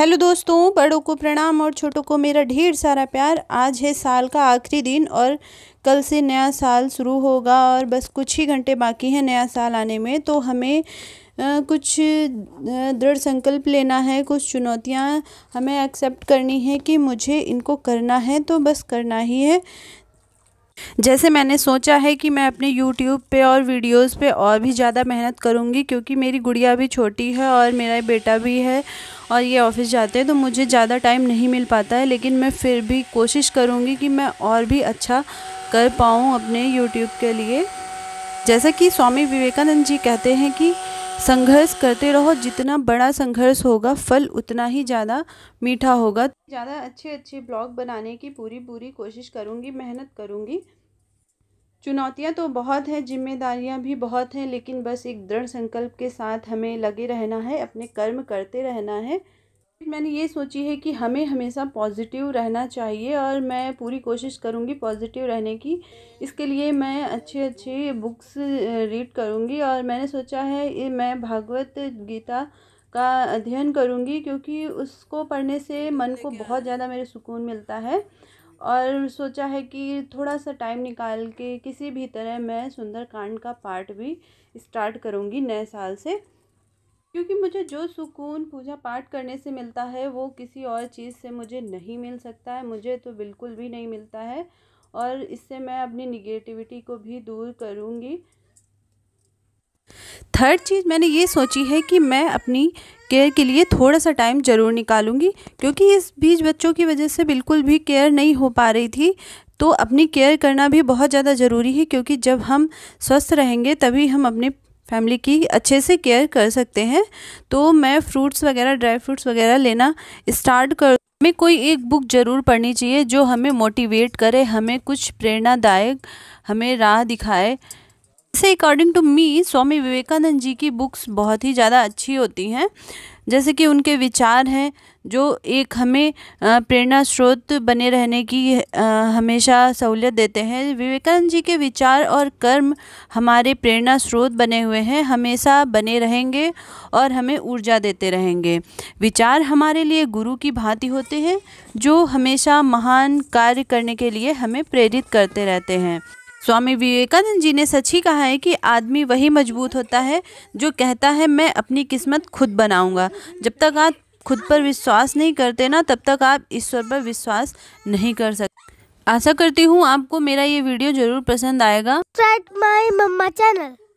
hello दोस्तों बड़ों को प्रणाम और छोटों को मेरा ढेर सारा प्यार आज है साल का आखिरी दिन और कल से नया साल शुरू होगा और बस कुछ ही घंटे बाकी हैं नया साल आने में तो हमें कुछ दृढ़ संकल्प लेना है कुछ चुनौतियां हमें एक्सेप्ट करनी है कि मुझे इनको करना है तो बस करना ही है जैसे मैंने सोचा है कि मैं अपने YouTube पे और वीडियोस पे और भी ज़्यादा मेहनत करूँगी क्योंकि मेरी गुड़िया भी छोटी है और मेरा बेटा भी है और ये ऑफिस जाते हैं तो मुझे ज़्यादा टाइम नहीं मिल पाता है लेकिन मैं फिर भी कोशिश करूँगी कि मैं और भी अच्छा कर पाऊँ अपने यूट्यूब के लिए जैसा कि स्वामी विवेकानंद जी कहते हैं कि संघर्ष करते रहो जितना बड़ा संघर्ष होगा फल उतना ही ज़्यादा मीठा होगा ज़्यादा अच्छे अच्छे ब्लॉग बनाने की पूरी पूरी कोशिश करूँगी मेहनत करूँगी चुनौतियाँ तो बहुत हैं जिम्मेदारियाँ भी बहुत हैं लेकिन बस एक दृढ़ संकल्प के साथ हमें लगे रहना है अपने कर्म करते रहना है मैंने ये सोची है कि हमें हमेशा पॉजिटिव रहना चाहिए और मैं पूरी कोशिश करूँगी पॉजिटिव रहने की इसके लिए मैं अच्छे अच्छे बुक्स रीड करूँगी और मैंने सोचा है मैं भागवत गीता का अध्ययन करूँगी क्योंकि उसको पढ़ने से मन को बहुत ज़्यादा मेरे सुकून मिलता है और सोचा है कि थोड़ा सा टाइम निकाल के किसी भी तरह मैं सुंदरकांड का पार्ट भी स्टार्ट करूँगी नए साल से क्योंकि मुझे जो सुकून पूजा पाठ करने से मिलता है वो किसी और चीज़ से मुझे नहीं मिल सकता है मुझे तो बिल्कुल भी नहीं मिलता है और इससे मैं अपनी निगेटिविटी को भी दूर करूँगी थर्ड चीज़ मैंने ये सोची है कि मैं अपनी केयर के लिए थोड़ा सा टाइम ज़रूर निकालूंगी क्योंकि इस बीच बच्चों की वजह से बिल्कुल भी केयर नहीं हो पा रही थी तो अपनी केयर करना भी बहुत ज़्यादा ज़रूरी है क्योंकि जब हम स्वस्थ रहेंगे तभी हम अपने फैमिली की अच्छे से केयर कर सकते हैं तो मैं फ्रूट्स वगैरह ड्राई फ्रूट्स वगैरह लेना स्टार्ट कर हमें कोई एक बुक ज़रूर पढ़नी चाहिए जो हमें मोटिवेट करे हमें कुछ प्रेरणादायक हमें राह दिखाए से according to me Swami Vivekananda ji की बुक्स बहुत ही ज़्यादा अच्छी होती हैं जैसे कि उनके विचार हैं जो एक हमें प्रेरणा स्रोत बने रहने की हमेशा सहूलियत देते हैं विवेकानंद जी के विचार और कर्म हमारे प्रेरणा स्रोत बने हुए हैं हमेशा बने रहेंगे और हमें ऊर्जा देते रहेंगे विचार हमारे लिए गुरु की भांति होते हैं जो हमेशा महान कार्य करने के लिए हमें प्रेरित करते रहते हैं स्वामी विवेकानंद जी ने सच ही कहा है कि आदमी वही मजबूत होता है जो कहता है मैं अपनी किस्मत खुद बनाऊंगा जब तक आप खुद पर विश्वास नहीं करते ना तब तक आप ईश्वर पर विश्वास नहीं कर सकते आशा करती हूँ आपको मेरा ये वीडियो जरूर पसंद आएगा माई मम्मा चैनल